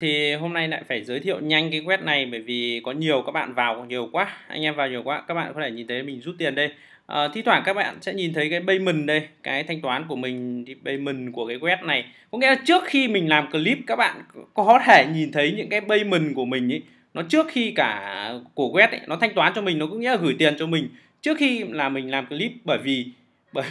thì hôm nay lại phải giới thiệu nhanh cái web này bởi vì có nhiều các bạn vào nhiều quá anh em vào nhiều quá các bạn có thể nhìn thấy mình rút tiền đây à, thi thoảng các bạn sẽ nhìn thấy cái payment đây cái thanh toán của mình thì payment của cái web này có nghĩa là trước khi mình làm clip các bạn có thể nhìn thấy những cái payment của mình ấy nó trước khi cả của web ấy, nó thanh toán cho mình nó cũng nghĩa là gửi tiền cho mình trước khi là mình làm clip bởi vì bởi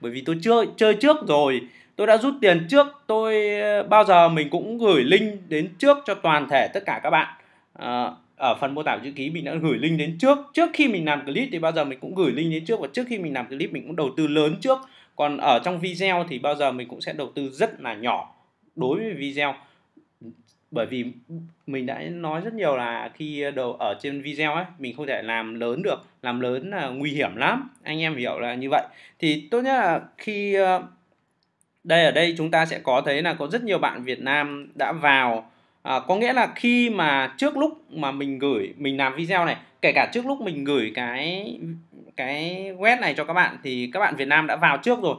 bởi vì tôi chưa chơi trước rồi tôi đã rút tiền trước tôi ờ, bao giờ mình cũng gửi link đến trước cho toàn thể tất cả các bạn ờ, ở phần mô tả chữ ký mình đã gửi link đến trước trước khi mình làm clip thì bao giờ mình cũng gửi link đến trước và trước khi mình làm clip mình cũng đầu tư lớn trước còn ở trong video thì bao giờ mình cũng sẽ đầu tư rất là nhỏ đối với video bởi vì mình đã nói rất nhiều là khi ờ, đầu ở trên video ấy mình không thể làm lớn được làm lớn là nguy hiểm lắm anh em hiểu là như vậy thì tốt nhất là khi đây ở đây chúng ta sẽ có thấy là có rất nhiều bạn Việt Nam đã vào à, có nghĩa là khi mà trước lúc mà mình gửi mình làm video này kể cả trước lúc mình gửi cái cái web này cho các bạn thì các bạn Việt Nam đã vào trước rồi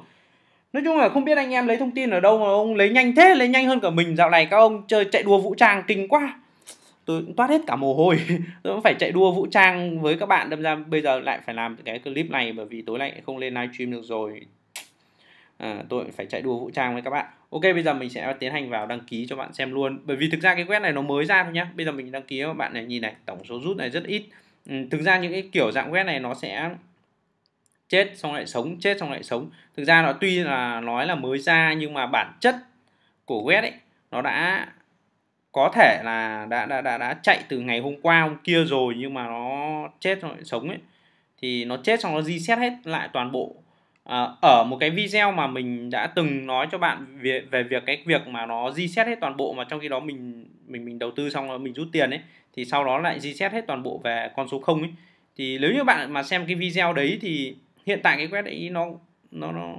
nói chung là không biết anh em lấy thông tin ở đâu mà ông lấy nhanh thế lấy nhanh hơn cả mình dạo này các ông chơi chạy đua vũ trang kinh quá tôi cũng toát hết cả mồ hôi tôi cũng phải chạy đua vũ trang với các bạn đâm ra bây giờ lại phải làm cái clip này bởi vì tối nay không lên livestream được rồi à, tôi phải chạy đua vũ trang với các bạn ok bây giờ mình sẽ tiến hành vào đăng ký cho bạn xem luôn bởi vì thực ra cái quét này nó mới ra thôi nhá bây giờ mình đăng ký các bạn này nhìn này tổng số rút này rất ít ừ, thực ra những cái kiểu dạng quét này nó sẽ chết xong lại sống chết xong lại sống thực ra nó tuy là nói là mới ra nhưng mà bản chất của quét ấy nó đã có thể là đã đã đã, đã chạy từ ngày hôm qua hôm kia rồi nhưng mà nó chết rồi sống ấy thì nó chết xong nó reset hết lại toàn bộ À, ở một cái video mà mình đã từng nói cho bạn về, về việc cái việc mà nó reset hết toàn bộ mà trong khi đó mình mình mình đầu tư xong rồi mình rút tiền ấy thì sau đó lại reset hết toàn bộ về con số không ấy thì nếu như bạn mà xem cái video đấy thì hiện tại cái quét đấy nó nó nó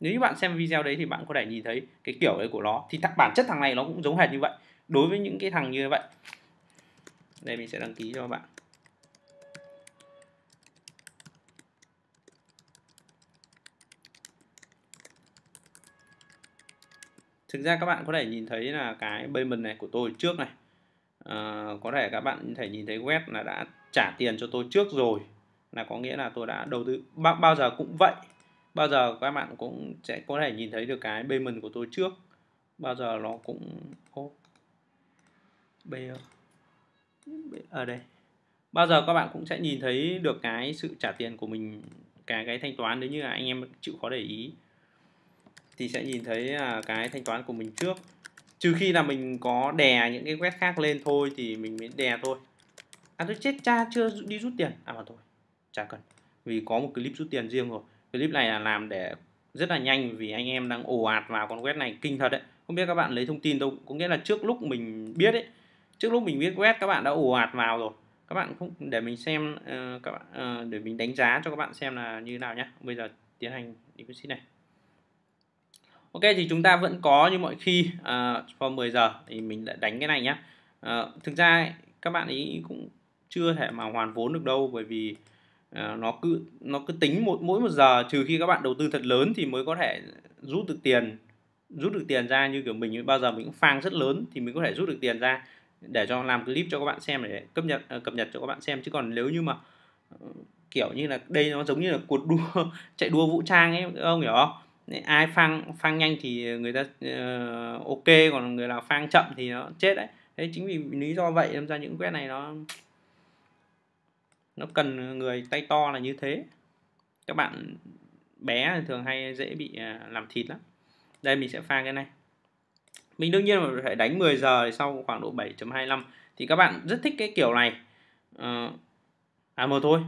nếu như bạn xem video đấy thì bạn có thể nhìn thấy cái kiểu đấy của nó thì th- bản chất thằng này nó cũng giống hệt như vậy đối với những cái thằng như vậy đây mình sẽ đăng ký cho bạn thực ra các bạn có thể nhìn thấy là cái payment này của tôi trước này à, có thể các bạn có thể nhìn thấy web là đã trả tiền cho tôi trước rồi là có nghĩa là tôi đã đầu tư bao, bao giờ cũng vậy bao giờ các bạn cũng sẽ có thể nhìn thấy được cái payment của tôi trước bao giờ nó cũng oh. ở đây bao giờ các bạn cũng sẽ nhìn thấy được cái sự trả tiền của mình cái cái thanh toán nếu như là anh em chịu khó để ý thì sẽ nhìn thấy là cái thanh toán của mình trước trừ khi là mình có đè những cái web khác lên thôi thì mình mới đè thôi à tôi chết cha chưa đi rút tiền à mà thôi chả cần vì có một clip rút tiền riêng rồi clip này là làm để rất là nhanh vì anh em đang ồ ạt vào con web này kinh thật đấy không biết các bạn lấy thông tin đâu có nghĩa là trước lúc mình biết ấy trước lúc mình biết web các bạn đã ồ ạt vào rồi các bạn không để mình xem uh, các bạn uh, để mình đánh giá cho các bạn xem là như nào nhá. bây giờ tiến hành đi này Ok thì chúng ta vẫn có như mọi khi à, vào 10 giờ thì mình đã đánh cái này nhé. à, thực ra các bạn ấy cũng chưa thể mà hoàn vốn được đâu bởi vì à, nó cứ nó cứ tính một mỗi một giờ trừ khi các bạn đầu tư thật lớn thì mới có thể rút được tiền rút được tiền ra như kiểu mình bao giờ mình cũng phang rất lớn thì mình có thể rút được tiền ra để cho làm clip cho các bạn xem để cập nhật à, cập nhật cho các bạn xem chứ còn nếu như mà ờ, kiểu như là đây nó giống như là cuộc đua chạy đua vũ trang ấy không hiểu không ai phang phang nhanh thì người ta uh, ok còn người nào phang chậm thì nó chết đấy đấy chính vì lý do vậy làm ra những quét này nó nó cần người tay to là như thế các bạn bé thường hay dễ bị à, làm thịt lắm đây mình sẽ phang cái này mình đương nhiên là phải đánh 10 giờ sau khoảng độ 7.25 thì các bạn rất thích cái kiểu này ờ, à, à mà thôi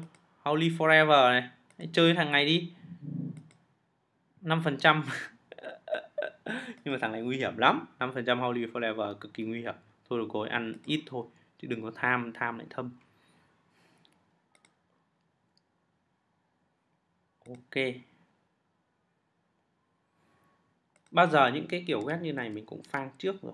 Holy Forever này chơi thằng này đi 5 phần trăm nhưng mà thằng này nguy hiểm lắm 5 phần trăm holy forever cực kỳ nguy hiểm thôi được rồi ăn ít thôi chứ đừng có tham tham lại thâm ok bao giờ những cái kiểu ghét như này mình cũng phang trước rồi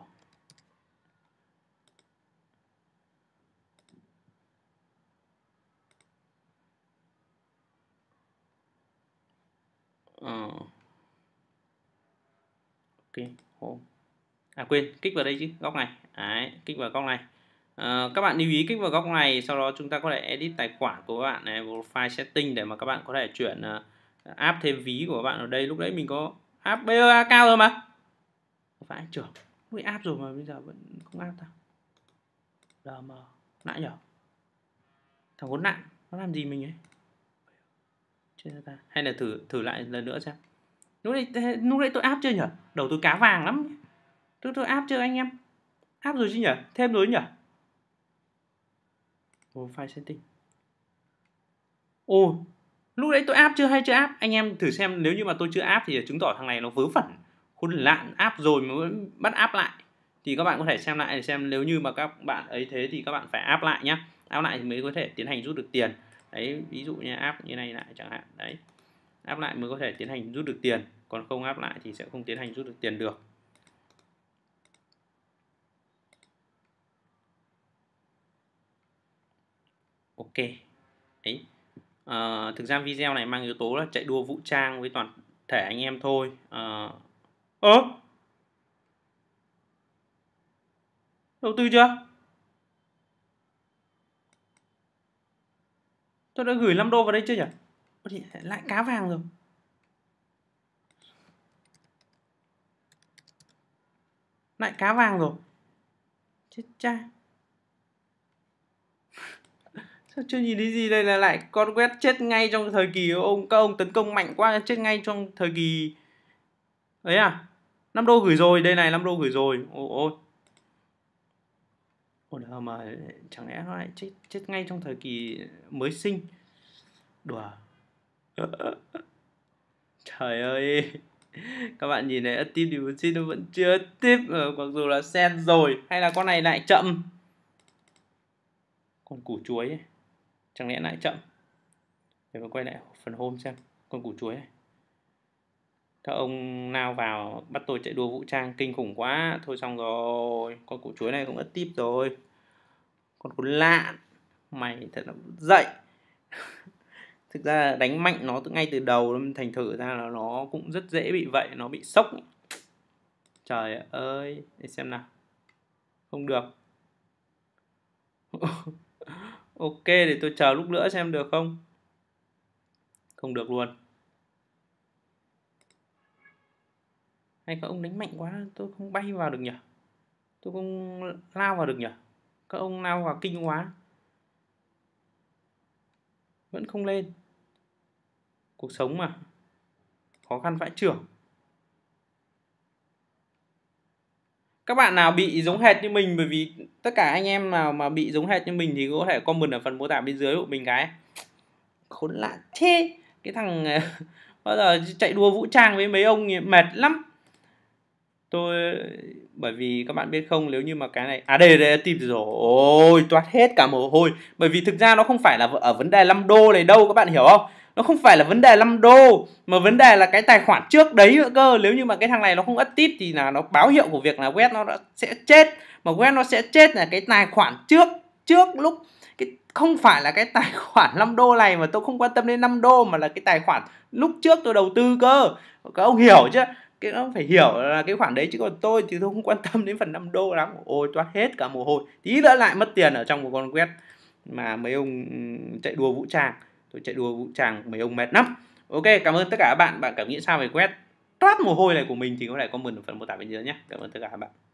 Oh ok home à quên kích vào đây chứ góc này Đấy, kích vào góc này à, các bạn lưu ý kích vào góc này sau đó chúng ta có thể edit tài khoản của các bạn này profile setting để mà các bạn có thể chuyển uh, app thêm ví của các bạn ở đây lúc đấy mình có app BOA cao rồi mà phải trưởng với app rồi mà bây giờ vẫn không app tao đm nãy nhở thằng khốn nạn nó làm gì mình ấy hay là thử thử lại lần nữa xem lúc đấy lúc đấy tôi áp chưa nhỉ đầu tôi cá vàng lắm tôi tôi áp chưa anh em áp rồi chứ nhỉ thêm rồi nhỉ oh, file setting ôi oh, lúc đấy tôi áp chưa hay chưa áp anh em thử xem nếu như mà tôi chưa áp thì chứng tỏ thằng này nó vớ vẩn khốn lạn áp rồi mà vẫn bắt áp lại thì các bạn có thể xem lại xem nếu như mà các bạn ấy thế thì các bạn phải áp lại nhá áp lại thì mới có thể tiến hành rút được tiền đấy ví dụ như áp như này lại chẳng hạn đấy áp lại mới có thể tiến hành rút được tiền còn không áp lại thì sẽ không tiến hành rút được tiền được ok đấy à, thực ra video này mang yếu tố là chạy đua vũ trang với toàn thể anh em thôi à, ơ đầu tư chưa tôi đã gửi 5 đô vào đây chưa nhỉ có thể lại cá vàng rồi lại cá vàng rồi chết cha sao chưa nhìn thấy gì đây là lại con quét chết ngay trong thời kỳ ông các ông tấn công mạnh quá chết ngay trong thời kỳ ấy à năm đô gửi rồi đây này năm đô gửi rồi ôi ôi ôi đờ mà chẳng lẽ nó lại chết chết ngay trong thời kỳ mới sinh đùa trời ơi các bạn nhìn này tiếp thì xin nó vẫn chưa tiếp ờ, mặc dù là sen rồi hay là con này lại chậm con củ chuối ấy. chẳng lẽ lại chậm để mà quay lại phần hôm xem con củ chuối này các ông nào vào bắt tôi chạy đua vũ trang kinh khủng quá thôi xong rồi con củ chuối này cũng ất tiếp rồi con củ lạ mày thật là dậy thực ra đánh mạnh nó từ ngay từ đầu thành thử ra là nó cũng rất dễ bị vậy nó bị sốc trời ơi để xem nào không được ok để tôi chờ lúc nữa xem được không không được luôn hay các ông đánh mạnh quá tôi không bay vào được nhỉ tôi không lao vào được nhỉ các ông lao vào kinh quá vẫn không lên cuộc sống mà khó khăn vãi trưởng các bạn nào bị giống hệt như mình bởi vì tất cả anh em nào mà bị giống hệt như mình thì có thể comment ở phần mô tả bên dưới của mình cái khốn nạn thế cái thằng ờ, bao giờ chạy đua vũ trang với mấy ông mệt lắm tôi bởi vì các bạn biết không nếu như mà cái này à đây đây tìm rồi ôi toát hết cả mồ hôi bởi vì thực ra nó không phải là ở vấn đề 5 đô này đâu các bạn hiểu không nó không phải là vấn đề 5 đô mà vấn đề là cái tài khoản trước đấy nữa cơ nếu như mà cái thằng này nó không ất tip thì là nó báo hiệu của việc là web nó sẽ chết mà web nó sẽ chết là cái tài khoản trước trước lúc cái không phải là cái tài khoản 5 đô này mà tôi không quan tâm đến 5 đô mà là cái tài khoản lúc trước tôi đầu tư cơ các ông hiểu chứ cái nó phải hiểu là cái khoản đấy chứ còn tôi thì tôi không quan tâm đến phần 5 đô lắm ôi toát hết cả mồ hôi tí nữa lại mất tiền ở trong một con quét mà mấy ông chạy đua vũ trang tôi chạy đua vũ tràng mấy ông mệt lắm ok cảm ơn tất cả các bạn bạn cảm nghĩ sao về quét toát mồ hôi này của mình thì có thể comment ở phần mô tả bên dưới nhé cảm ơn tất cả các bạn